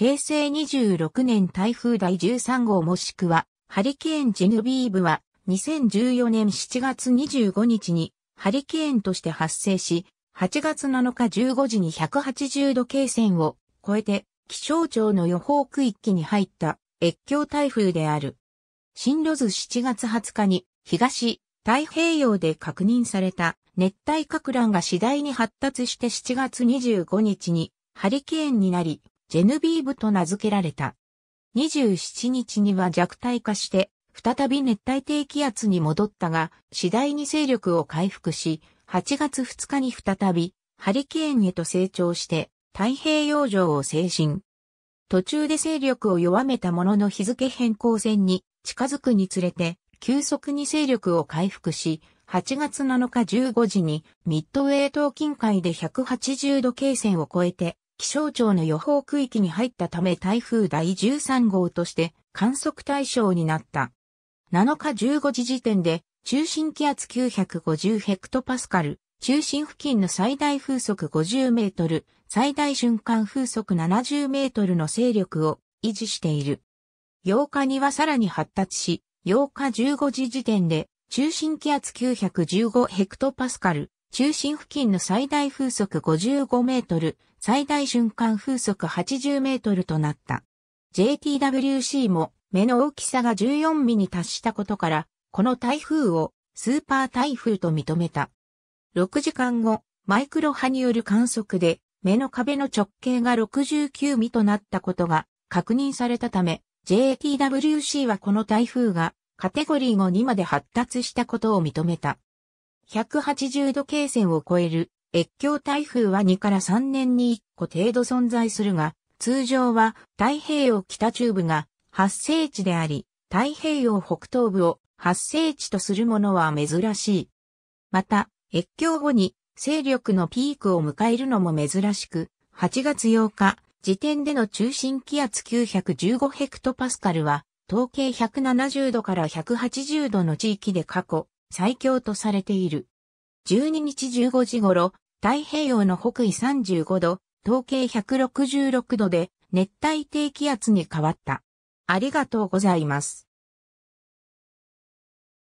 平成26年台風第13号もしくは、ハリケーンジェヌビーブは、2014年7月25日に、ハリケーンとして発生し、8月7日15時に180度経線を超えて、気象庁の予報区域に入った越境台風である。進路図7月20日に東太平洋で確認された熱帯核乱が次第に発達して7月25日にハリケーンになりジェヌビーブと名付けられた。27日には弱体化して、再び熱帯低気圧に戻ったが、次第に勢力を回復し、8月2日に再び、ハリケーンへと成長して、太平洋上を精神。途中で勢力を弱めたものの日付変更線に近づくにつれて、急速に勢力を回復し、8月7日15時にミッドウェー島近海で180度経線を超えて気象庁の予報区域に入ったため台風第13号として観測対象になった。7日15時時点で中心気圧950ヘクトパスカル、中心付近の最大風速50メートル、最大瞬間風速70メートルの勢力を維持している。8日にはさらに発達し、8日15時時点で中心気圧915ヘクトパスカル、中心付近の最大風速55メートル、最大瞬間風速80メートルとなった。JTWC も目の大きさが14ミに達したことから、この台風をスーパー台風と認めた。6時間後、マイクロ波による観測で、目の壁の直径が69ミとなったことが確認されたため、JTWC はこの台風がカテゴリー5にまで発達したことを認めた。180度経線を超える越境台風は2から3年に1個程度存在するが、通常は太平洋北中部が発生地であり、太平洋北東部を発生地とするものは珍しい。また、越境後に勢力のピークを迎えるのも珍しく、8月8日時点での中心気圧915ヘクトパスカルは、統計170度から180度の地域で過去最強とされている。12日15時頃、太平洋の北緯35度、東経166度で熱帯低気圧に変わった。ありがとうございます。